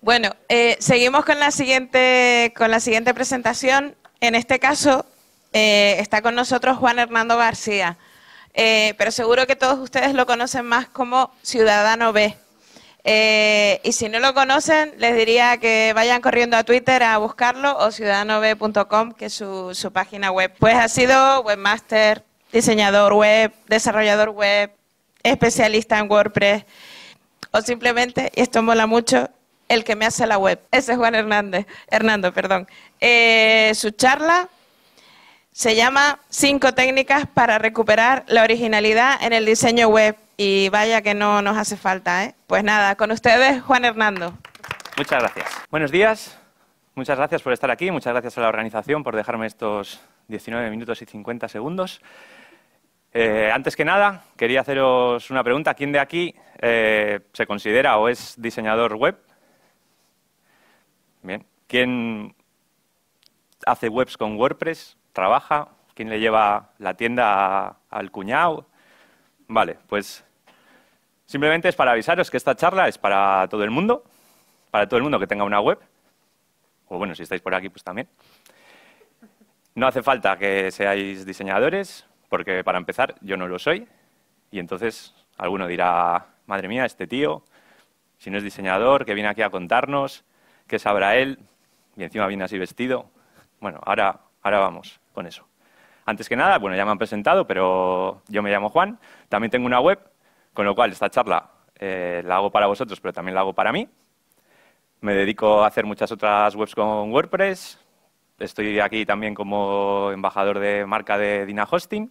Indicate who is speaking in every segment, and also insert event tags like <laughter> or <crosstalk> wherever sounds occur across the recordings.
Speaker 1: Bueno, eh, seguimos con la siguiente, con la siguiente presentación. En este caso eh, está con nosotros Juan Hernando García, eh, pero seguro que todos ustedes lo conocen más como Ciudadano B. y si no lo conocen, les diría que vayan corriendo a Twitter a buscarlo o ciudadanob.com, que es su, su página web. Pues ha sido webmaster, diseñador web, desarrollador web, especialista en WordPress o simplemente, y esto mola mucho, el que me hace la web. Ese es Juan Hernández, Hernando, perdón. Eh, su charla se llama Cinco técnicas para recuperar la originalidad en el diseño web. Y vaya que no nos hace falta, ¿eh? Pues nada, con ustedes, Juan Hernando. Muchas gracias. Buenos días. Muchas gracias por estar aquí. Muchas gracias a la organización por dejarme estos 19 minutos y 50 segundos. Eh, antes que nada, quería haceros una pregunta. ¿Quién de aquí eh, se considera o es diseñador web? Bien. ¿Quién hace webs con WordPress? ¿Trabaja? ¿Quién le lleva la tienda al cuñado? Vale, pues simplemente es para avisaros que esta charla es para todo el mundo, para todo el mundo que tenga una web. O bueno, si estáis por aquí, pues también. No hace falta que seáis diseñadores, porque para empezar yo no lo soy. Y entonces alguno dirá, madre mía, este tío, si no es diseñador, que viene aquí a contarnos, que sabrá él? Y encima viene así vestido. Bueno, ahora, ahora vamos con eso. Antes que nada, bueno, ya me han presentado, pero yo me llamo Juan. También tengo una web, con lo cual esta charla eh, la hago para vosotros, pero también la hago para mí. Me dedico a hacer muchas otras webs con WordPress. Estoy aquí también como embajador de marca de Dina Hosting.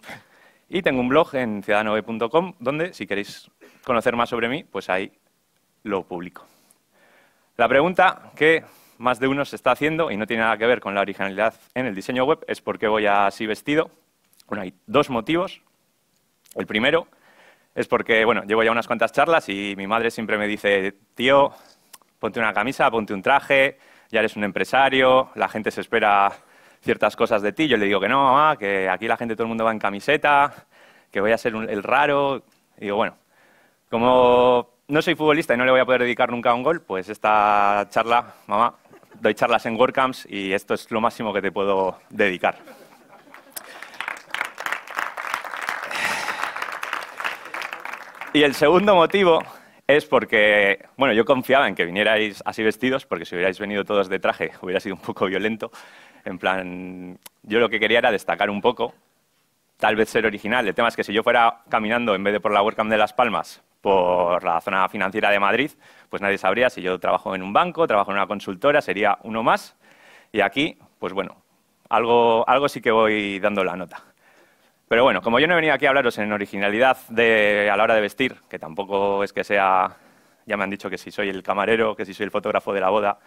Speaker 1: Y tengo un blog en ciudadanove.com donde, si queréis conocer más sobre mí, pues ahí lo publico. La pregunta que más de uno se está haciendo, y no tiene nada que ver con la originalidad en el diseño web, es por qué voy así vestido. Bueno, hay dos motivos. El primero es porque, bueno, llevo ya unas cuantas charlas y mi madre siempre me dice, tío, ponte una camisa, ponte un traje, ya eres un empresario, la gente se espera ciertas cosas de ti. Yo le digo que no, mamá, que aquí la gente, todo el mundo va en camiseta, que voy a ser el raro. Y digo, bueno, como no soy futbolista y no le voy a poder dedicar nunca a un gol, pues esta charla, mamá, doy charlas en WordCamps y esto es lo máximo que te puedo dedicar. Y el segundo motivo es porque, bueno, yo confiaba en que vinierais así vestidos, porque si hubierais venido todos de traje <laughs> hubiera sido un poco violento. En plan, yo lo que quería era destacar un poco, tal vez ser original. El tema es que si yo fuera caminando en vez de por la WordCamp de Las Palmas, por la zona financiera de Madrid, pues nadie sabría si yo trabajo en un banco, trabajo en una consultora, sería uno más. Y aquí, pues bueno, algo, sí que voy dando la nota. Pero bueno, como yo no he venido aquí a hablaros en originalidad de, a la hora de vestir, que tampoco es que sea, ya me han dicho que si soy el camarero, que si soy el fotógrafo de la boda,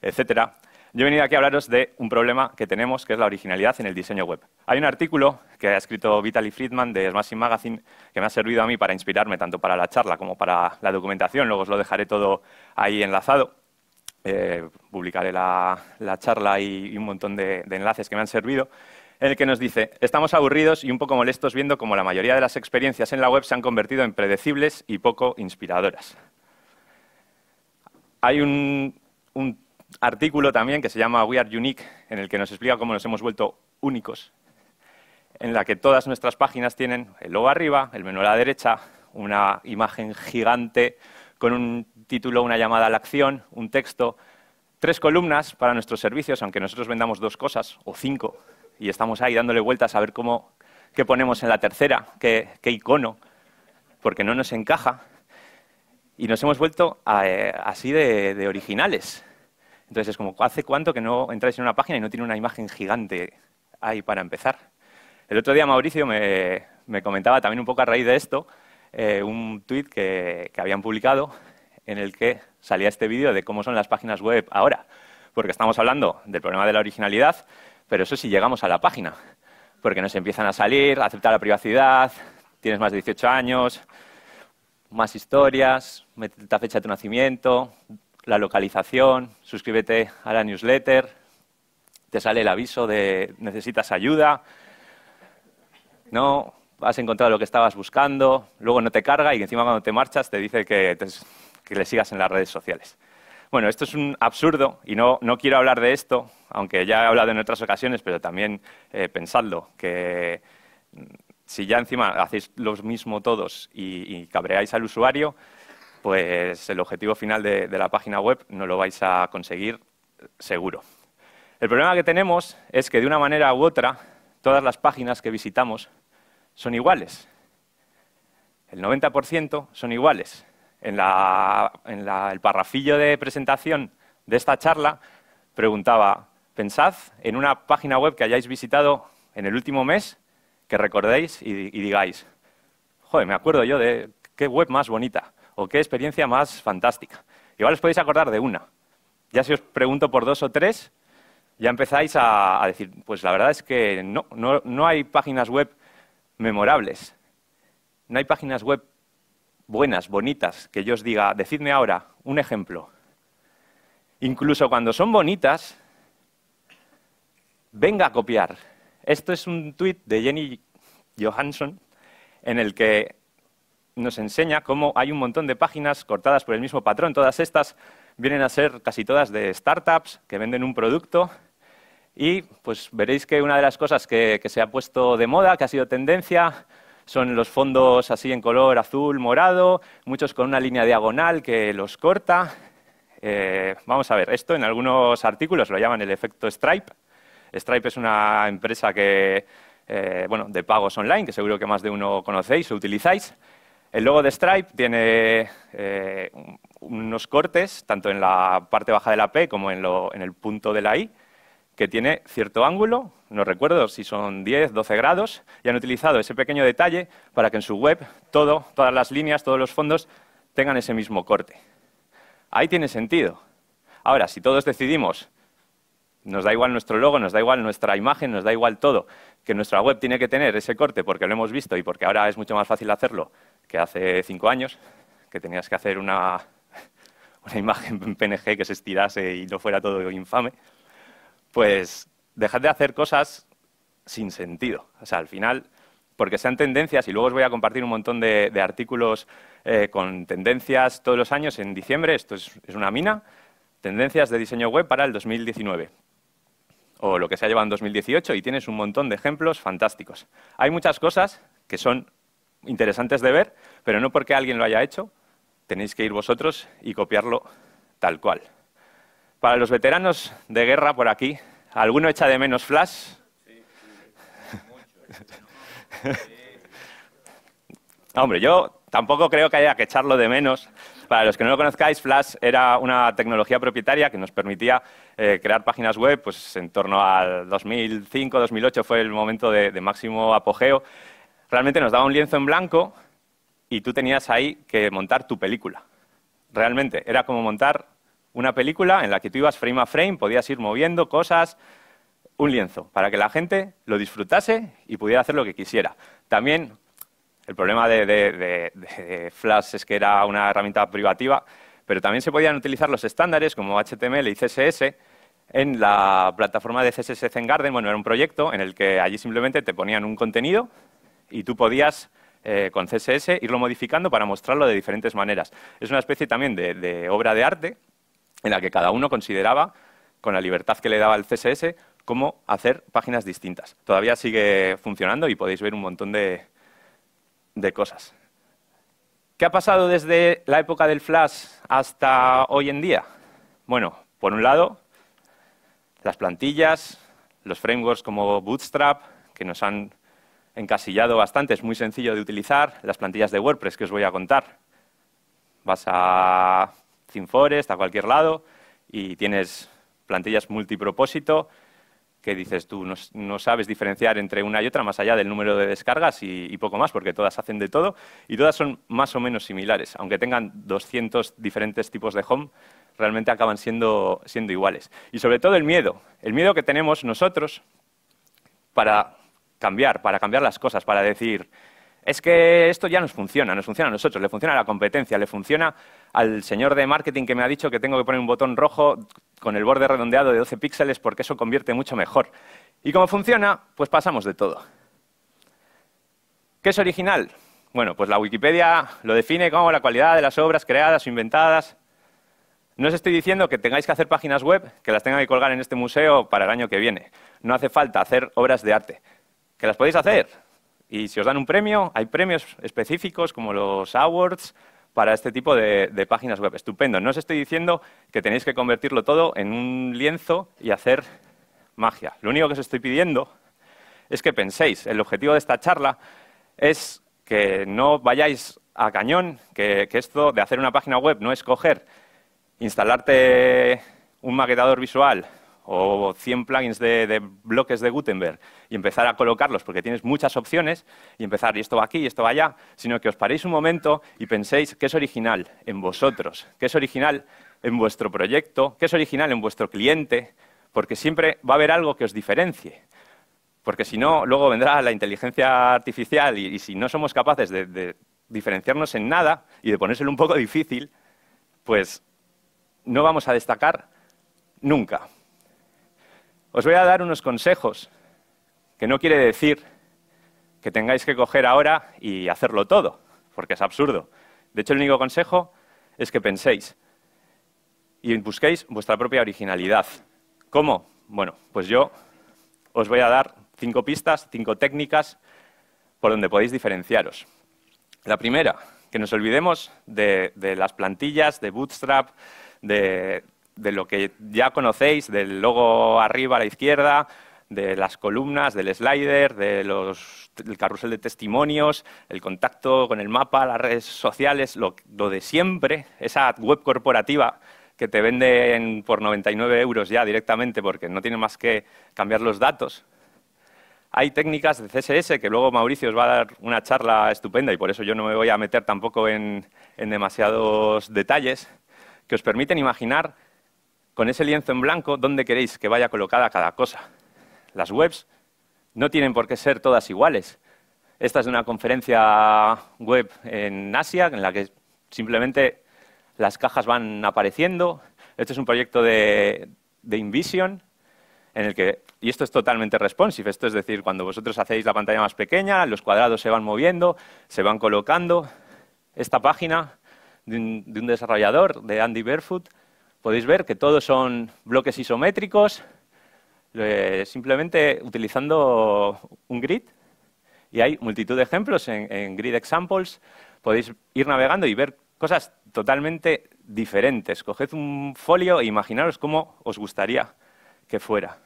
Speaker 1: etcétera, yo he venido aquí a hablaros de un problema que tenemos, que es la originalidad en el diseño web. Hay un artículo que ha escrito Vitaly Friedman de Smashing Magazine que me ha servido a mí para inspirarme tanto para la charla como para la documentación. Luego os lo dejaré todo ahí enlazado. Eh, publicaré la, charla y, un montón de, enlaces que me han servido en el que nos dice, estamos aburridos y un poco molestos viendo cómo la mayoría de las experiencias en la web se han convertido en predecibles y poco inspiradoras. Hay un artículo también que se llama We Are Unique, en el que nos explica cómo nos hemos vuelto únicos, en la que todas nuestras páginas tienen el logo arriba, el menú a la derecha, una imagen gigante con un título, una llamada a la acción, un texto, tres columnas para nuestros servicios, aunque nosotros vendamos dos cosas o cinco, y estamos ahí dándole vueltas a ver cómo, qué ponemos en la tercera, qué, icono, porque no nos encaja. Y nos hemos vuelto eh, así de originales. Entonces es como, ¿hace cuánto que no entráis en una página y no tiene una imagen gigante ahí para empezar? El otro día Mauricio me, comentaba también un poco a raíz de esto eh, un tweet que, habían publicado en el que salía este vídeo de cómo son las páginas web ahora. Porque estamos hablando del problema de la originalidad, pero eso sí llegamos a la página. Porque nos empiezan a salir, aceptar la privacidad, tienes más de 18 años, más historias, mete la fecha de tu nacimiento, la localización, suscríbete a la newsletter, te sale el aviso de necesitas ayuda, no has encontrado lo que estabas buscando, luego no te carga y encima cuando te marchas te dice que, que le sigas en las redes sociales. Bueno, esto es un absurdo y no, quiero hablar de esto, aunque ya he hablado en otras ocasiones, pero también eh, pensadlo, que mm, si ya encima hacéis lo mismo todos y cabreáis al usuario, pues el objetivo final de, la página web no lo vais a conseguir seguro. El problema que tenemos es que de una manera u otra todas las páginas que visitamos son iguales. El 90% son iguales. En, el parrafillo de presentación de esta charla preguntaba, pensad en una página web que hayáis visitado en el último mes, que recordéis y, y digáis, joder, me acuerdo yo de qué web más bonita o qué experiencia más fantástica. Igual os podéis acordar de una. Ya si os pregunto por dos o tres, ya empezáis a, decir, pues la verdad es que no, no hay páginas web memorables. No hay páginas web buenas, bonitas, que yo os diga, decidme ahora un ejemplo. Incluso cuando son bonitas, venga a copiar. Esto es un tuit de Jenny Johansson en el que nos enseña cómo hay un montón de páginas cortadas por el mismo patrón. Todas estas vienen a ser casi todas de startups que venden un producto. Y pues veréis que una de las cosas que, se ha puesto de moda, que ha sido tendencia, son los fondos así en color azul, morado, muchos con una línea diagonal que los corta. Eh, vamos a ver, esto en algunos artículos lo llaman el efecto Stripe. Stripe es una empresa que, eh, bueno, de pagos online, que seguro que más de uno conocéis o utilizáis. El logo de Stripe tiene eh, unos cortes, tanto en la parte baja de la P como en, el punto de la I, que tiene cierto ángulo, no recuerdo si son 10, 12 grados, y han utilizado ese pequeño detalle para que en su web todas las líneas, todos los fondos tengan ese mismo corte. Ahí tiene sentido. Ahora, si todos decidimos, nos da igual nuestro logo, nos da igual nuestra imagen, nos da igual todo, que nuestra web tiene que tener ese corte porque lo hemos visto y porque ahora es mucho más fácil hacerlo que hace cinco años, que tenías que hacer una, <laughs> imagen en PNG que se estirase y no fuera todo infame, pues dejad de hacer cosas sin sentido. O sea, al final, porque sean tendencias, y luego os voy a compartir un montón de, artículos eh, con tendencias todos los años. En diciembre, esto es, es una mina, tendencias de diseño web para el 2019 o lo que se ha llevado en 2018 y tienes un montón de ejemplos fantásticos. Hay muchas cosas que son interesantes de ver, pero no porque alguien lo haya hecho, tenéis que ir vosotros y copiarlo tal cual. Para los veteranos de guerra por aquí, ¿alguno echa de menos Flash? Sí, <laughs> Hombre, yo tampoco creo que haya que echarlo de menos. Para los que no lo conozcáis, Flash era una tecnología propietaria que nos permitía eh, crear páginas web, pues en torno al 2005-2008 fue el momento de máximo apogeo realmente nos daba un lienzo en blanco y tú tenías ahí que montar tu película. Realmente, era como montar una película en la que tú ibas frame a frame, podías ir moviendo cosas, un lienzo, para que la gente lo disfrutase y pudiera hacer lo que quisiera. También el problema de, de, Flash es que era una herramienta privativa, pero también se podían utilizar los estándares como HTML y CSS en la plataforma de CSS Zen Garden. Bueno, era un proyecto en el que allí simplemente te ponían un contenido y tú podías eh, con CSS irlo modificando para mostrarlo de diferentes maneras. Es una especie también de, obra de arte en la que cada uno consideraba, con la libertad que le daba el CSS, cómo hacer páginas distintas. Todavía sigue funcionando y podéis ver un montón de, de cosas. ¿Qué ha pasado desde la época del Flash hasta hoy en día? Bueno, por un lado, las plantillas, los frameworks como Bootstrap, que nos han encasillado bastante, es muy sencillo de utilizar. Las plantillas de WordPress que os voy a contar. Vas a ThemeForest, a cualquier lado, y tienes plantillas multipropósito que dices tú no, sabes diferenciar entre una y otra más allá del número de descargas y, poco más, porque todas hacen de todo y todas son más o menos similares. Aunque tengan 200 diferentes tipos de home, realmente acaban siendo iguales. Y sobre todo el miedo, el miedo que tenemos nosotros para cambiar, para cambiar las cosas, para decir, es que esto ya nos funciona, nos funciona a nosotros, le funciona a la competencia, le funciona al señor de marketing que me ha dicho que tengo que poner un botón rojo con el borde redondeado de 12 píxeles porque eso convierte mucho mejor. Y como funciona, pues pasamos de todo. ¿Qué es original? Bueno, pues la Wikipedia lo define como la cualidad de las obras creadas o inventadas. No os estoy diciendo que tengáis que hacer páginas web, que las tengan que colgar en este museo para el año que viene. No hace falta hacer obras de arte que las podéis hacer. Y si os dan un premio, hay premios específicos como los awards para este tipo de, páginas web. Estupendo. No os estoy diciendo que tenéis que convertirlo todo en un lienzo y hacer magia. Lo único que os estoy pidiendo es que penséis. El objetivo de esta charla es que no vayáis a cañón, que esto de hacer una página web no es coger, instalarte un maquetador visual, o 100 plugins de, bloques de Gutenberg y empezar a colocarlos porque tienes muchas opciones y empezar y esto va aquí y esto va allá, sino que os paréis un momento y penséis qué es original en vosotros, qué es original en vuestro proyecto, qué es original en vuestro cliente, porque siempre va a haber algo que os diferencie. Porque si no, luego vendrá la inteligencia artificial y, si no somos capaces de diferenciarnos en nada y de ponérselo un poco difícil, pues no vamos a destacar nunca. Os voy a dar unos consejos, que no quiere decir que tengáis que coger ahora y hacerlo todo, porque es absurdo. De hecho, el único consejo es que penséis y busquéis vuestra propia originalidad. ¿Cómo? Bueno, pues yo os voy a dar cinco pistas, cinco técnicas por donde podéis diferenciaros. La primera, que nos olvidemos de, de las plantillas, de Bootstrap, de de lo que ya conocéis, del logo arriba a la izquierda, de las columnas, del slider, del carrusel de testimonios, el contacto con el mapa, las redes sociales, lo, de siempre, esa web corporativa que te venden por 99 euros ya directamente porque no tiene más que cambiar los datos. Hay técnicas de CSS que luego Mauricio os va a dar una charla estupenda y por eso yo no me voy a meter tampoco en demasiados detalles, que os permiten imaginar con ese lienzo en blanco dónde queréis que vaya colocada cada cosa. Las webs no tienen por qué ser todas iguales. Esta es una conferencia web en Asia, en la que simplemente las cajas van apareciendo. Este es un proyecto de, de InVision, en el que, y esto es totalmente responsive, esto es decir, cuando vosotros hacéis la pantalla más pequeña, los cuadrados se van moviendo, se van colocando. Esta página de un, de un desarrollador, de Andy Barefoot, Podéis ver que todos son bloques isométricos, eh, simplemente utilizando un grid. Y hay multitud de ejemplos en, en Grid Examples. Podéis ir navegando y ver cosas totalmente diferentes. Coged un folio e imaginaros cómo os gustaría que fuera.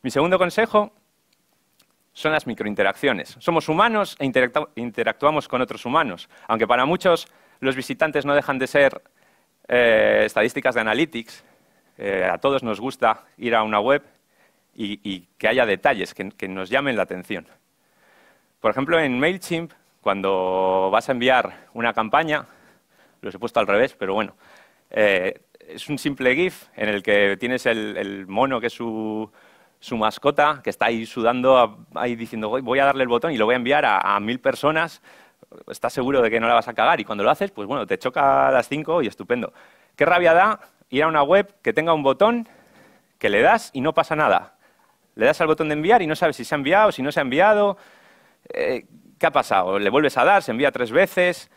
Speaker 1: Mi segundo consejo son las microinteracciones. Somos humanos e interactuamos con otros humanos, aunque para muchos los visitantes no dejan de ser eh, estadísticas de Analytics, eh, a todos nos gusta ir a una web y, que haya detalles que, nos llamen la atención. Por ejemplo, en MailChimp, cuando vas a enviar una campaña, los he puesto al revés, pero bueno, eh, es un simple GIF en el que tienes el, mono que es su, mascota, que está ahí sudando, ahí diciendo, voy a darle el botón y lo voy a enviar a mil personas estás seguro de que no la vas a cagar y cuando lo haces, pues bueno, te choca a las 5 y estupendo. ¿Qué rabia da ir a una web que tenga un botón que le das y no pasa nada? Le das al botón de enviar y no sabes si se ha enviado, si no se ha enviado, eh, ¿qué ha pasado? Le vuelves a dar, se envía tres veces.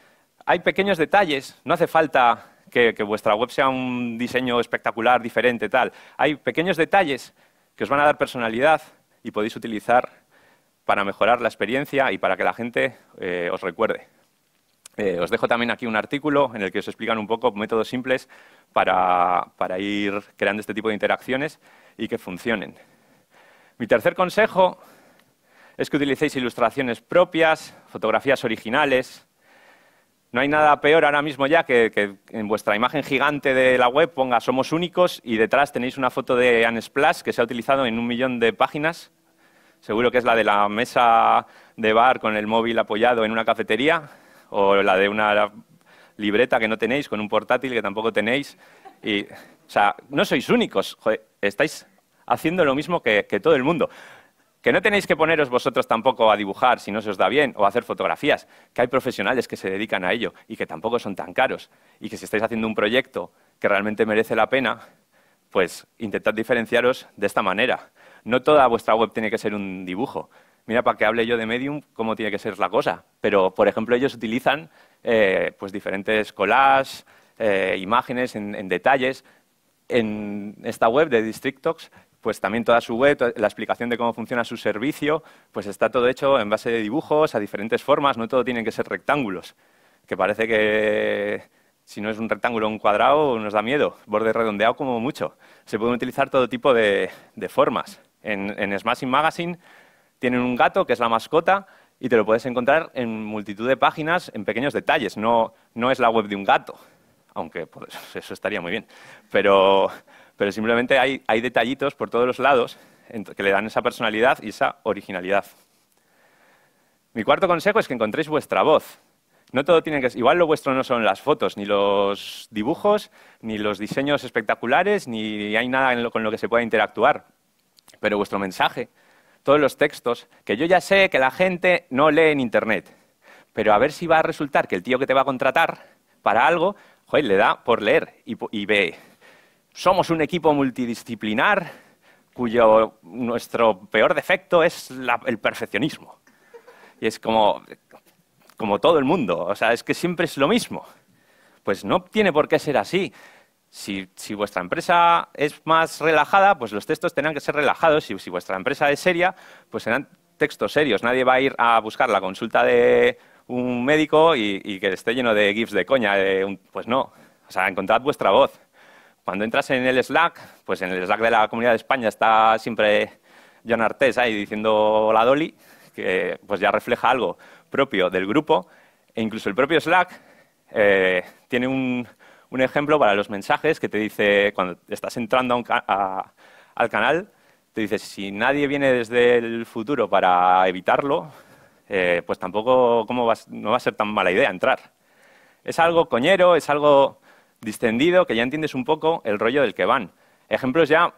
Speaker 1: Hay pequeños detalles, no hace falta que vuestra web sea un diseño espectacular, diferente, tal. Hay pequeños detalles que os van a dar personalidad y podéis utilizar para mejorar la experiencia y para que la gente eh, os recuerde. Eh, os dejo también aquí un artículo en el que os explican un poco métodos simples para, ir creando este tipo de interacciones y que funcionen. Mi tercer consejo es que utilicéis ilustraciones propias, fotografías originales, no hay nada peor ahora mismo ya que, en vuestra imagen gigante de la web ponga somos únicos y detrás tenéis una foto de Anne Splash que se ha utilizado en un millón de páginas Seguro que es la de la mesa de bar con el móvil apoyado en una cafetería o la de una libreta que no tenéis con un portátil que tampoco tenéis. Y, o sea, no sois únicos, estáis haciendo lo mismo que, que todo el mundo. Que no tenéis que poneros vosotros tampoco a dibujar si no se os da bien o a hacer fotografías, que hay profesionales que se dedican a ello y que tampoco son tan caros y que si estáis haciendo un proyecto que realmente merece la pena, pues intentad diferenciaros de esta manera no toda vuestra web tiene que ser un dibujo. Mira, para que hable yo de Medium, cómo tiene que ser la cosa. Pero, por ejemplo, ellos utilizan eh, pues diferentes colas, eh, imágenes en, detalles. En esta web de District Talks, pues también toda su web, la explicación de cómo funciona su servicio, pues está todo hecho en base de dibujos, a diferentes formas, no todo tiene que ser rectángulos, que parece que si no es un rectángulo o un cuadrado nos da miedo, borde redondeado como mucho. Se pueden utilizar todo tipo de formas en, en Smashing Magazine tienen un gato que es la mascota y te lo puedes encontrar en multitud de páginas, en pequeños detalles. No, es la web de un gato, aunque pues, <laughs> eso estaría muy bien. Pero, simplemente hay, detallitos por todos los lados que le dan esa personalidad y esa originalidad. Mi cuarto consejo es que encontréis vuestra voz. No todo tiene que igual lo vuestro no son las fotos, ni los dibujos, ni los diseños espectaculares, ni hay nada con lo que se pueda interactuar pero vuestro mensaje, todos los textos, que yo ya sé que la gente no lee en Internet, pero a ver si va a resultar que el tío que te va a contratar para algo, le da por leer y, ve. Somos un equipo multidisciplinar cuyo nuestro peor defecto es el perfeccionismo. Y es como, como todo el mundo, o sea, es que siempre es lo mismo. Pues no tiene por qué ser así. Si, vuestra empresa es más relajada, pues los textos tendrán que ser relajados. Y si vuestra empresa es seria, pues serán textos serios. Nadie va a ir a buscar la consulta de un médico y, que esté lleno de gifs de coña. pues no. O sea, encontrad vuestra voz. Cuando entras en el Slack, pues en el Slack de la Comunidad de España está siempre John Artés ahí diciendo la Dolly, que pues ya refleja algo propio del grupo. E incluso el propio Slack eh, tiene un, un ejemplo para los mensajes que te dice cuando estás entrando al canal, te dice si nadie viene desde el futuro para evitarlo, eh, pues tampoco ¿cómo va, no va a ser tan mala idea entrar. Es algo coñero, es algo distendido, que ya entiendes un poco el rollo del que van. Ejemplos ya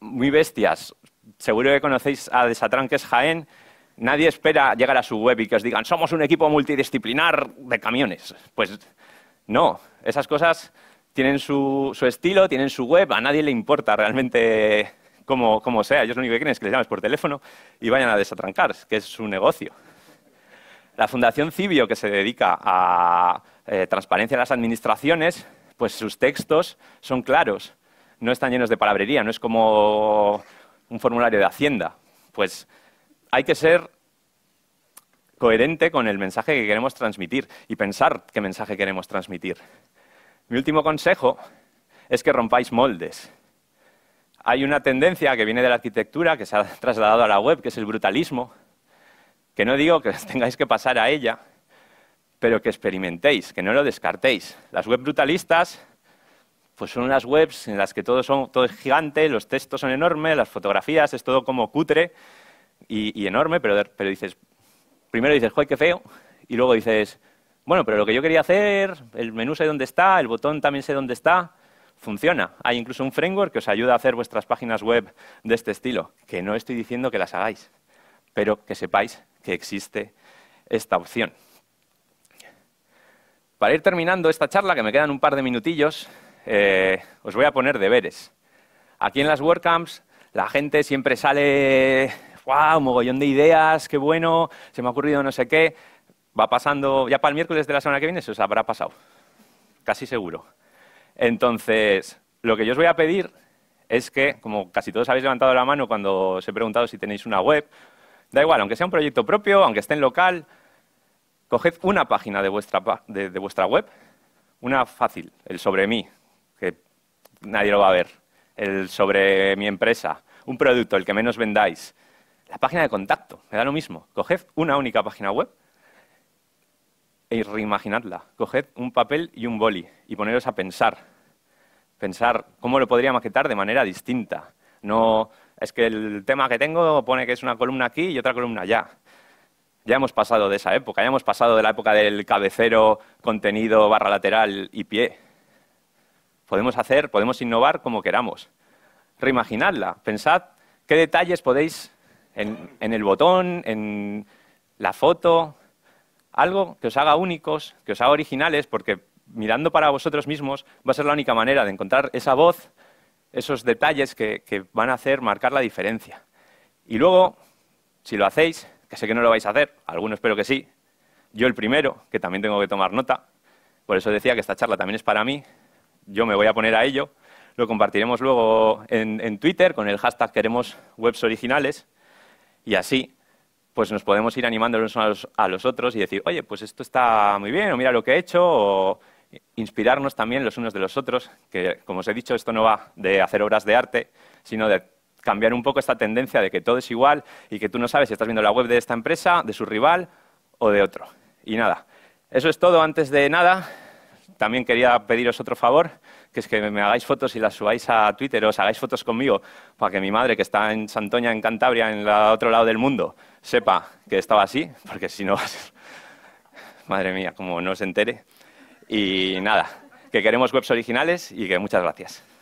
Speaker 1: muy bestias. Seguro que conocéis a Desatranques Jaén. Nadie espera llegar a su web y que os digan, somos un equipo multidisciplinar de camiones. Pues no, esas cosas tienen su, estilo, tienen su web, a nadie le importa realmente cómo, sea. Ellos lo único que quieren es que les llames por teléfono y vayan a desatrancar, que es su negocio. La Fundación Cibio, que se dedica a eh, transparencia en las administraciones, pues sus textos son claros, no están llenos de palabrería, no es como un formulario de Hacienda. Pues hay que ser coherente con el mensaje que queremos transmitir y pensar qué mensaje queremos transmitir. Mi último consejo es que rompáis moldes. Hay una tendencia que viene de la arquitectura, que se ha trasladado a la web, que es el brutalismo, que no digo que tengáis que pasar a ella, pero que experimentéis, que no lo descartéis. Las web brutalistas pues son unas webs en las que todo, todo es gigante, los textos son enormes, las fotografías es todo como cutre y, enorme, pero, pero dices, primero dices, joder, qué feo, y luego dices, bueno, pero lo que yo quería hacer, el menú sé dónde está, el botón también sé dónde está, funciona. Hay incluso un framework que os ayuda a hacer vuestras páginas web de este estilo, que no estoy diciendo que las hagáis, pero que sepáis que existe esta opción. Para ir terminando esta charla, que me quedan un par de minutillos, eh, os voy a poner deberes. Aquí en las WordCamps la gente siempre sale wow, un mogollón de ideas, qué bueno, se me ha ocurrido no sé qué. Va pasando, ya para el miércoles de la semana que viene se os habrá pasado, casi seguro. Entonces, lo que yo os voy a pedir es que, como casi todos habéis levantado la mano cuando os he preguntado si tenéis una web, da igual, aunque sea un proyecto propio, aunque esté en local, coged una página de vuestra, de vuestra web, una fácil, el sobre mí, que nadie lo va a ver, el sobre mi empresa, un producto, el que menos vendáis, la página de contacto, me da lo mismo. Coged una única página web e reimaginadla. Coged un papel y un boli y poneros a pensar. Pensar cómo lo podría maquetar de manera distinta. No es que el tema que tengo pone que es una columna aquí y otra columna allá. Ya hemos pasado de esa época, ya hemos pasado de la época del cabecero, contenido, barra lateral y pie. Podemos hacer, podemos innovar como queramos. Reimaginadla. Pensad qué detalles podéis en, el botón, en la foto, algo que os haga únicos, que os haga originales, porque mirando para vosotros mismos va a ser la única manera de encontrar esa voz, esos detalles que, van a hacer marcar la diferencia. Y luego, si lo hacéis, que sé que no lo vais a hacer, algunos espero que sí, yo el primero, que también tengo que tomar nota, por eso decía que esta charla también es para mí, yo me voy a poner a ello, lo compartiremos luego en, en Twitter con el hashtag queremos webs originales y así, pues nos podemos ir animando los unos a los, a los otros y decir, oye, pues esto está muy bien, o mira lo que he hecho, o inspirarnos también los unos de los otros, que como os he dicho, esto no va de hacer obras de arte, sino de cambiar un poco esta tendencia de que todo es igual y que tú no sabes si estás viendo la web de esta empresa, de su rival o de otro. Y nada, eso es todo. Antes de nada, también quería pediros otro favor, que es que me hagáis fotos y las subáis a Twitter, os hagáis fotos conmigo, para que mi madre, que está en Santoña, en Cantabria, en el otro lado del mundo, sepa que estaba así, porque si no, madre mía, como no se entere. Y nada, que queremos webs originales y que muchas gracias.